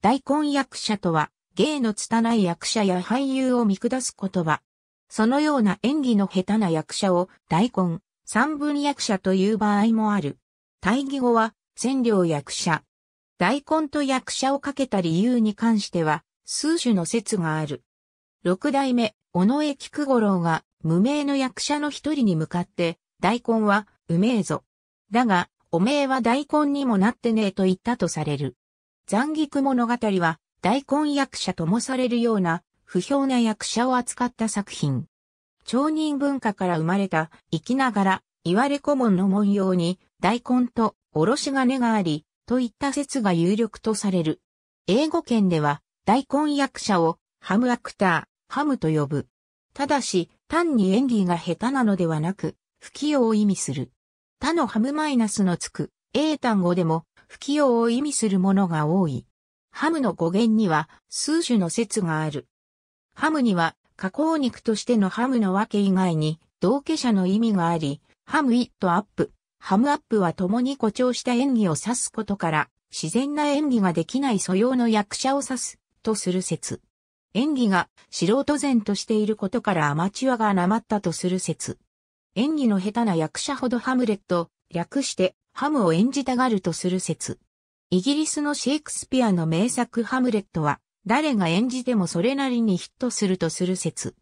大根役者とは、芸の拙い役者や俳優を見下す言葉。そのような演技の下手な役者を大根、三分役者という場合もある。対義語は、千両役者。大根と役者をかけた理由に関しては、数種の説がある。六代目、尾上菊五郎が、無名の役者の一人に向かって、大根は、うめえぞ。だが、おめえは大根にもなってねえと言ったとされる。残菊物語は、大根役者ともされるような、不評な役者を扱った作品。町人文化から生まれた、生きながら、言われ古文の文様に、大根とおろし金があり、といった説が有力とされる。英語圏では、大根役者を、ハムアクター、ハムと呼ぶ。ただし、単に演技が下手なのではなく、不器用を意味する。他のハムマイナスのつく、英単語でも、不器用を意味するものが多い。ハムの語源には数種の説がある。ハムには加工肉としてのハムの訳以外に同化者の意味があり、ハムイットアップ、ハムアップは共に誇張した演技を指すことから、自然な演技ができない素養の役者を指す、とする説。演技が素人前としていることからアマチュアがなまったとする説。演技の下手な役者ほどハムレット、略してハムを演じたがるとする説。イギリスのシェイクスピアの名作ハムレットは、誰が演じてもそれなりにヒットするとする説。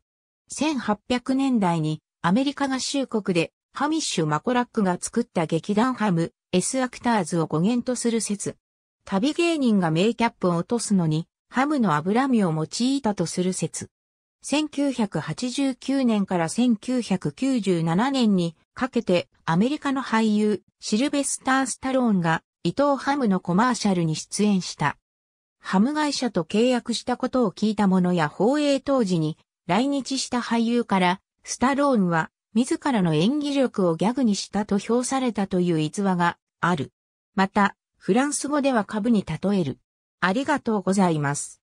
1800年代にアメリカ合衆国でハミッシュ・マコラックが作った劇団ハム、S アクターズを語源とする説。旅芸人が名キャップを落とすのに、ハムの脂身を用いたとする説。1989年から1997年にかけてアメリカの俳優シルベスター・スタローンが伊藤ハムのコマーシャルに出演した。ハム会社と契約したことを聞いた者や放映当時に来日した俳優からスタローンは自らの演技力をギャグにしたと評されたという逸話がある。また、フランス語では株に例える。ありがとうございます。